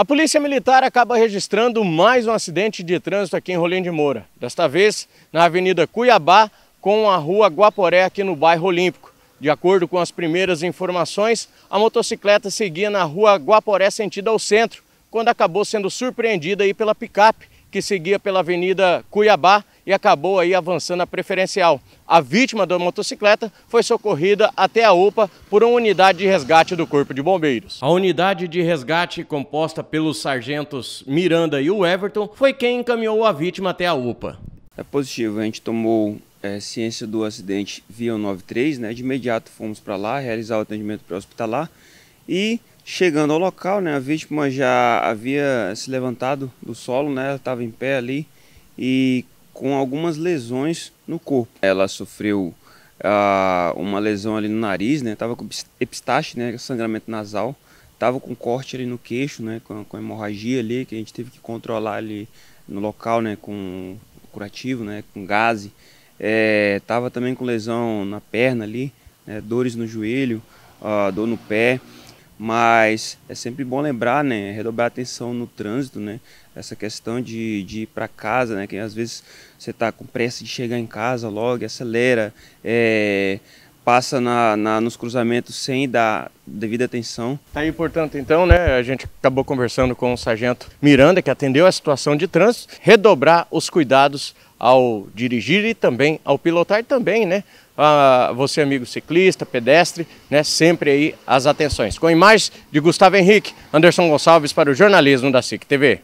A Polícia Militar acaba registrando mais um acidente de trânsito aqui em Rolim de Moura. Desta vez, na Avenida Cuiabá, com a Rua Guaporé, aqui no bairro Olímpico. De acordo com as primeiras informações, a motocicleta seguia na Rua Guaporé sentido ao centro, quando acabou sendo surpreendida aí pela picape, que seguia pela Avenida Cuiabá e acabou aí avançando a preferencial. A vítima da motocicleta foi socorrida até a UPA por uma unidade de resgate do Corpo de Bombeiros. A unidade de resgate, composta pelos sargentos Miranda e o Everton, foi quem encaminhou a vítima até a UPA. É positivo, a gente tomou é, ciência do acidente via 93, né? De imediato fomos para lá realizar o atendimento pré-hospitalar e chegando ao local, né? A vítima já havia se levantado do solo, né? Ela estava em pé ali e com algumas lesões no corpo. Ela sofreu ah, uma lesão ali no nariz, né? Tava com epistaxe, né? Sangramento nasal. Tava com corte ali no queixo, né? Com, com hemorragia ali, que a gente teve que controlar ali no local, né? Com curativo, né? Com gás. É, tava também com lesão na perna ali, né? dores no joelho, ah, dor no pé. Mas é sempre bom lembrar, né? Redobrar atenção no trânsito, né? Essa questão de, de ir para casa, né? Que às vezes você está com pressa de chegar em casa logo, acelera. É, passa na, na, nos cruzamentos sem dar devida atenção. Tá aí, portanto, então, né, a gente acabou conversando com o sargento Miranda, que atendeu a situação de trânsito, redobrar os cuidados ao dirigir e também ao pilotar e também, né, a você amigo ciclista, pedestre, né, sempre aí as atenções. Com imagens de Gustavo Henrique, Anderson Gonçalves para o Jornalismo da SIC TV.